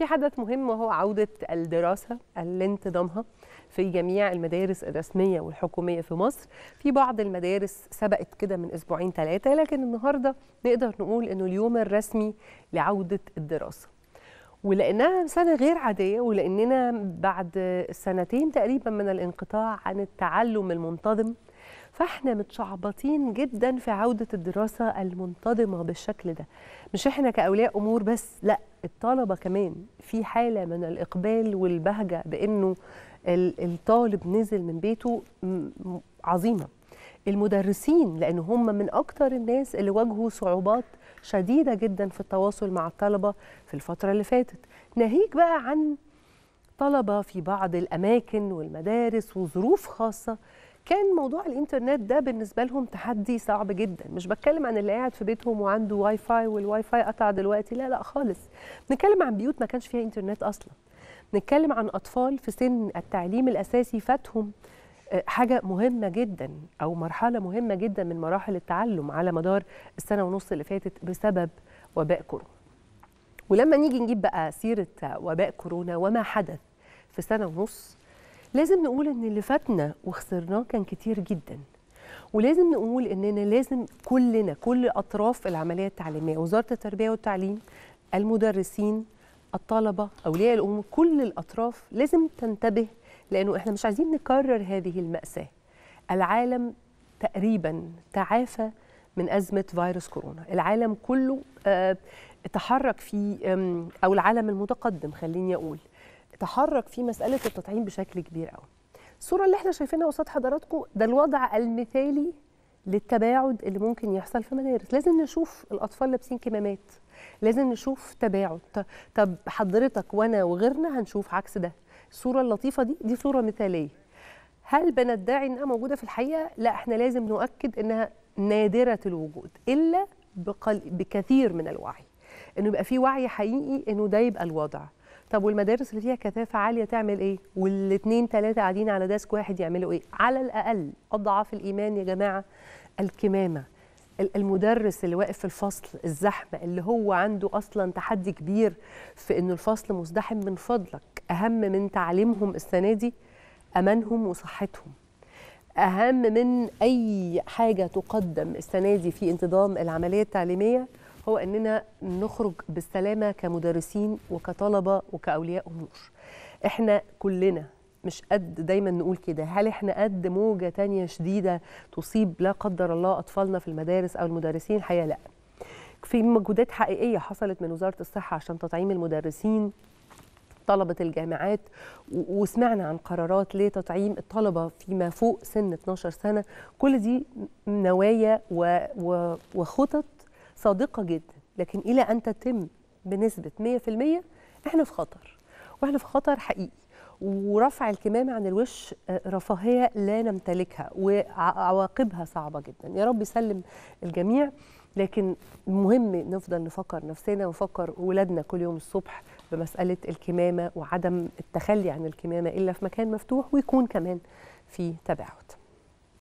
في حدث مهم وهو عودة الدراسة لانتظامها في جميع المدارس الرسمية والحكومية في مصر في بعض المدارس سبقت كده من أسبوعين ثلاثة لكن النهاردة نقدر نقول أنه اليوم الرسمي لعودة الدراسة ولانها سنه غير عاديه ولاننا بعد سنتين تقريبا من الانقطاع عن التعلم المنتظم فاحنا متشعبطين جدا في عوده الدراسه المنتظمه بالشكل ده مش احنا كاولياء امور بس لا الطلبه كمان في حاله من الاقبال والبهجه بانه الطالب نزل من بيته عظيمه المدرسين لان هم من اكتر الناس اللي واجهوا صعوبات شديده جدا في التواصل مع الطلبه في الفتره اللي فاتت ناهيك بقى عن طلبه في بعض الاماكن والمدارس وظروف خاصه كان موضوع الانترنت ده بالنسبه لهم تحدي صعب جدا مش بتكلم عن اللي قاعد في بيتهم وعنده واي فاي والواي فاي قطع دلوقتي لا لا خالص نتكلم عن بيوت ما كانش فيها انترنت اصلا نتكلم عن اطفال في سن التعليم الاساسي فاتهم حاجه مهمه جدا او مرحله مهمه جدا من مراحل التعلم على مدار السنه ونص اللي فاتت بسبب وباء كورونا ولما نيجي نجيب بقى سيره وباء كورونا وما حدث في سنه ونص لازم نقول ان اللي فاتنا وخسرناه كان كتير جدا ولازم نقول اننا لازم كلنا كل اطراف العمليه التعليميه وزاره التربيه والتعليم المدرسين الطلبه اولياء الامور كل الاطراف لازم تنتبه لانه احنا مش عايزين نكرر هذه الماساه العالم تقريبا تعافى من ازمه فيروس كورونا العالم كله آه، تحرك في او العالم المتقدم خليني اقول تحرك في مساله التطعيم بشكل كبير قوي الصوره اللي احنا شايفينها قصاد حضراتكم ده الوضع المثالي للتباعد اللي ممكن يحصل في مدارس لازم نشوف الاطفال لابسين كمامات لازم نشوف تباعد طب حضرتك وانا وغيرنا هنشوف عكس ده الصوره اللطيفه دي دي صوره مثاليه هل بندعي انها موجوده في الحقيقه لا احنا لازم نؤكد انها نادره الوجود الا بقل... بكثير من الوعي انه يبقى في وعي حقيقي انه ده يبقى الوضع طب والمدارس اللي فيها كثافه عاليه تعمل ايه والاثنين ثلاثه قاعدين على داسك واحد يعملوا ايه على الاقل اضعف الايمان يا جماعه الكمامه المدرس اللي واقف في الفصل الزحمه اللي هو عنده اصلا تحدي كبير في انه الفصل مزدحم من فضلك اهم من تعليمهم السنه دي امانهم وصحتهم اهم من اي حاجه تقدم السنه دي في انتظام العمليه التعليميه هو اننا نخرج بالسلامه كمدرسين وكطلبه وكاولياء امور احنا كلنا مش قد دايما نقول كده هل احنا قد موجه تانية شديده تصيب لا قدر الله اطفالنا في المدارس او المدرسين الحقيقه لا في مجهودات حقيقيه حصلت من وزاره الصحه عشان تطعيم المدرسين طلبة الجامعات وسمعنا عن قرارات لتطعيم الطلبة فيما فوق سن 12 سنة كل دي نوايا وخطط صادقة جدا لكن إلى أن تتم بنسبة 100% إحنا في خطر وإحنا في خطر حقيقي ورفع الكمام عن الوش آه، رفاهيه لا نمتلكها وعواقبها صعبه جدا يا رب يسلم الجميع لكن مهم نفضل نفكر نفسنا ونفكر ولادنا كل يوم الصبح بمساله الكمامه وعدم التخلي عن الكمامه الا في مكان مفتوح ويكون كمان في تباعد